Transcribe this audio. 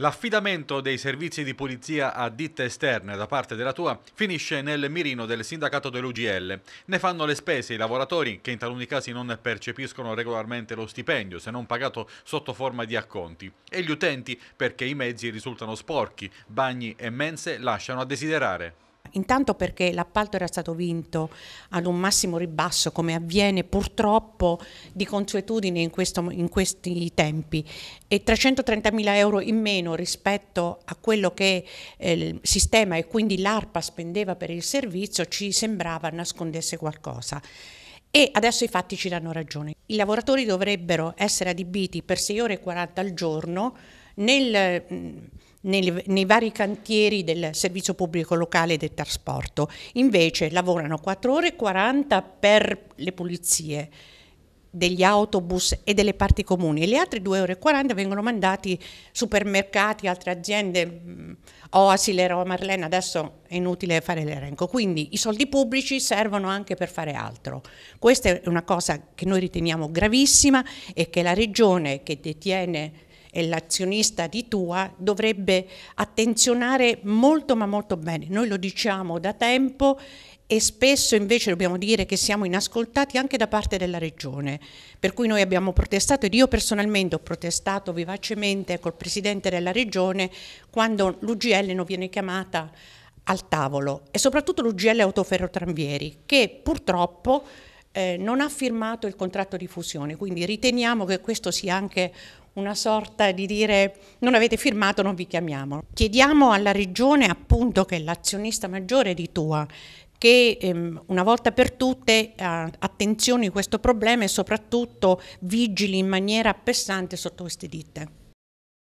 L'affidamento dei servizi di pulizia a ditte esterne da parte della Tua finisce nel mirino del sindacato dell'UGL. Ne fanno le spese i lavoratori che in taluni casi non percepiscono regolarmente lo stipendio se non pagato sotto forma di acconti e gli utenti perché i mezzi risultano sporchi, bagni e mense lasciano a desiderare. Intanto perché l'appalto era stato vinto ad un massimo ribasso, come avviene purtroppo di consuetudine in, questo, in questi tempi, e 330.000 euro in meno rispetto a quello che eh, il sistema e quindi l'ARPA spendeva per il servizio ci sembrava nascondesse qualcosa. E adesso i fatti ci danno ragione. I lavoratori dovrebbero essere adibiti per 6 ore e 40 al giorno nel, mm, nei, nei vari cantieri del servizio pubblico locale del trasporto. Invece lavorano 4 ore e 40 per le pulizie degli autobus e delle parti comuni e le altre 2 ore e 40 vengono mandati supermercati, altre aziende, mm, Oasil, Roma Marlena, adesso è inutile fare l'elenco. Quindi i soldi pubblici servono anche per fare altro. Questa è una cosa che noi riteniamo gravissima e che la regione che detiene e l'azionista di Tua dovrebbe attenzionare molto ma molto bene. Noi lo diciamo da tempo e spesso invece dobbiamo dire che siamo inascoltati anche da parte della regione, per cui noi abbiamo protestato ed io personalmente ho protestato vivacemente col presidente della regione quando l'UGL non viene chiamata al tavolo e soprattutto l'UGL Autoferro Autoferrotranvieri che purtroppo eh, non ha firmato il contratto di fusione, quindi riteniamo che questo sia anche una sorta di dire non avete firmato, non vi chiamiamo. Chiediamo alla Regione appunto che è l'azionista maggiore di Tua che ehm, una volta per tutte eh, attenzioni a questo problema e soprattutto vigili in maniera appessante sotto queste ditte.